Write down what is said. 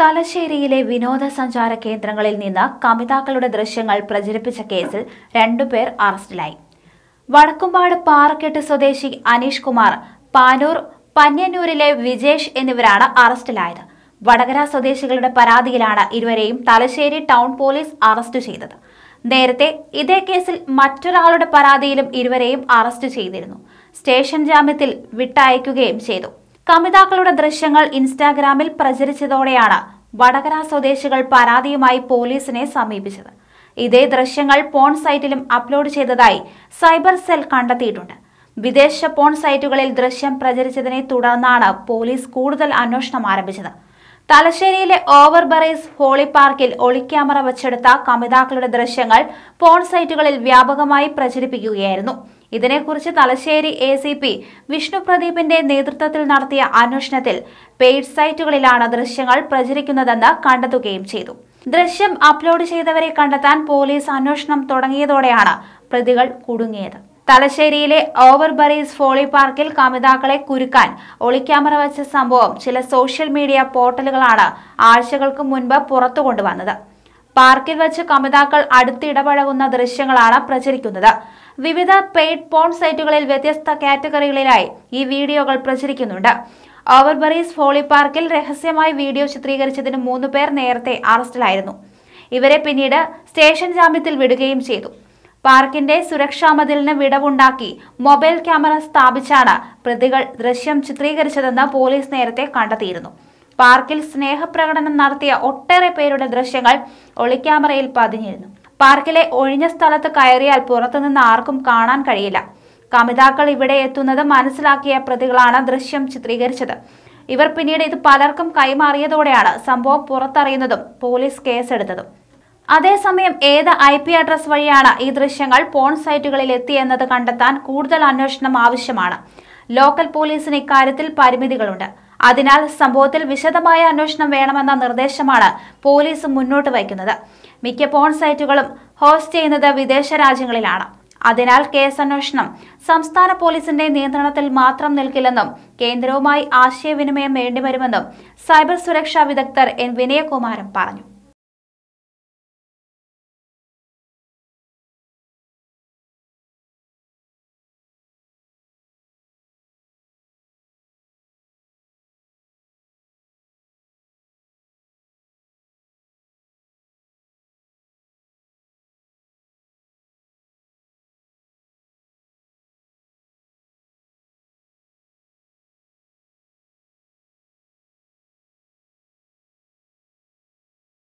തലശ്ശേരിയിലെ വിനോദസഞ്ചാര കേന്ദ്രങ്ങളിൽ നിന്ന് കമിതാക്കളുടെ ദൃശ്യങ്ങൾ പ്രചരിപ്പിച്ച കേസിൽ രണ്ടുപേർ അറസ്റ്റിലായി വടക്കുംപാട് പാറക്കെട്ട് സ്വദേശി അനീഷ് കുമാർ പാനൂർ പന്യന്നൂരിലെ വിജേഷ് എന്നിവരാണ് അറസ്റ്റിലായത് വടകര സ്വദേശികളുടെ പരാതിയിലാണ് ഇരുവരെയും തലശ്ശേരി ടൗൺ പോലീസ് അറസ്റ്റ് ചെയ്തത് നേരത്തെ ഇതേ കേസിൽ മറ്റൊരാളുടെ പരാതിയിലും ഇരുവരെയും അറസ്റ്റ് ചെയ്തിരുന്നു സ്റ്റേഷൻ ജാമ്യത്തിൽ വിട്ടയക്കുകയും ചെയ്തു കമിതാക്കളുടെ ദൃശ്യങ്ങൾ ഇൻസ്റ്റാഗ്രാമിൽ പ്രചരിച്ചതോടെയാണ് വടകര സ്വദേശികൾ പരാതിയുമായി പോലീസിനെ സമീപിച്ചത് ഇതേ ദൃശ്യങ്ങൾ പോൺ സൈറ്റിലും അപ്ലോഡ് ചെയ്തതായി സൈബർ സെൽ കണ്ടെത്തിയിട്ടുണ്ട് വിദേശ പോൺ സൈറ്റുകളിൽ ദൃശ്യം പ്രചരിച്ചതിനെ തുടർന്നാണ് പോലീസ് കൂടുതൽ അന്വേഷണം ആരംഭിച്ചത് തലശ്ശേരിയിലെ ഓവർബറൈസ് ഹോളി പാർക്കിൽ ഒളിക്യാമറ വച്ചെടുത്ത കമിതാക്കളുടെ ദൃശ്യങ്ങൾ പോൺ സൈറ്റുകളിൽ വ്യാപകമായി പ്രചരിപ്പിക്കുകയായിരുന്നു ഇതിനെക്കുറിച്ച് Thalassery A C P Vishnu പ്രദീപിന്റെ നേതൃത്വത്തിൽ നടത്തിയ അന്വേഷണത്തിൽ പെയ്ഡ് സൈറ്റുകളിലാണ് ദൃശ്യങ്ങൾ പ്രചരിക്കുന്നതെന്ന് കണ്ടെത്തുകയും ചെയ്തു ദൃശ്യം അപ്ലോഡ് ചെയ്തവരെ കണ്ടെത്താൻ പോലീസ് അന്വേഷണം തുടങ്ങിയതോടെയാണ് പ്രതികൾ കുടുങ്ങിയത് തലശ്ശേരിയിലെ ഓവർ ബറീസ് ഫോളി പാർക്കിൽ കമിതാക്കളെ കുരുക്കാൻ ഒളിക്യാമറ വെച്ച സംഭവം ചില സോഷ്യൽ മീഡിയ പോർട്ടലുകളാണ് ആഴ്ചകൾക്ക് മുൻപ് പുറത്തു കൊണ്ടുവന്നത് പാർക്കിൽ വെച്ച് കമിതാക്കൾ അടുത്തിടപഴകുന്ന ദൃശ്യങ്ങളാണ് പ്രചരിക്കുന്നത് വിവിധ പെയ്ഡ് പോൺ സൈറ്റുകളിൽ വ്യത്യസ്ത കാറ്റഗറികളിലായി ഈ വീഡിയോകൾ പ്രചരിക്കുന്നുണ്ട് ഓവർബറീസ് ഹോളി പാർക്കിൽ രഹസ്യമായി വീഡിയോ ചിത്രീകരിച്ചതിന് മൂന്ന് പേർ നേരത്തെ അറസ്റ്റിലായിരുന്നു ഇവരെ പിന്നീട് സ്റ്റേഷൻ ജാമ്യത്തിൽ വിടുകയും ചെയ്തു പാർക്കിന്റെ സുരക്ഷാ മതിലിന് വിടവുണ്ടാക്കി മൊബൈൽ ക്യാമറ സ്ഥാപിച്ചാണ് പ്രതികൾ ദൃശ്യം ചിത്രീകരിച്ചതെന്ന് പോലീസ് നേരത്തെ കണ്ടെത്തിയിരുന്നു പാർക്കിൽ സ്നേഹപ്രകടനം നടത്തിയ ഒട്ടേറെ പേരുടെ ദൃശ്യങ്ങൾ ഒളിക്യാമറയിൽ പതിഞ്ഞിരുന്നു പാർക്കിലെ ഒഴിഞ്ഞ സ്ഥലത്ത് കയറിയാൽ പുറത്തുനിന്ന് ആർക്കും കാണാൻ കഴിയില്ല കമിതാക്കൾ ഇവിടെ എത്തുന്നത് മനസ്സിലാക്കിയ പ്രതികളാണ് ദൃശ്യം ചിത്രീകരിച്ചത് ഇവർ പിന്നീട് ഇത് പലർക്കും കൈമാറിയതോടെയാണ് സംഭവം പുറത്തറിയുന്നതും പോലീസ് കേസെടുത്തതും അതേസമയം ഏത് ഐ പി അഡ്രസ് വഴിയാണ് ഈ ദൃശ്യങ്ങൾ പോൺ സൈറ്റുകളിൽ എത്തിയെന്നത് കണ്ടെത്താൻ കൂടുതൽ അന്വേഷണം ആവശ്യമാണ് ലോക്കൽ പോലീസിന് ഇക്കാര്യത്തിൽ പരിമിതികളുണ്ട് അതിനാൽ സംഭവത്തിൽ വിശദമായ അന്വേഷണം വേണമെന്ന നിർദ്ദേശമാണ് പോലീസ് മുന്നോട്ട് വയ്ക്കുന്നത് മിക്ക പോൺ സൈറ്റുകളും ഹോസ്റ്റ് ചെയ്യുന്നത് വിദേശ രാജ്യങ്ങളിലാണ് അതിനാൽ കേസന്വേഷണം സംസ്ഥാന പോലീസിന്റെ നിയന്ത്രണത്തിൽ മാത്രം നിൽക്കില്ലെന്നും കേന്ദ്രവുമായി ആശയവിനിമയം വേണ്ടിവരുമെന്നും സൈബർ സുരക്ഷാ വിദഗ്ധർ എൻ വിനയകുമാരൻ പറഞ്ഞു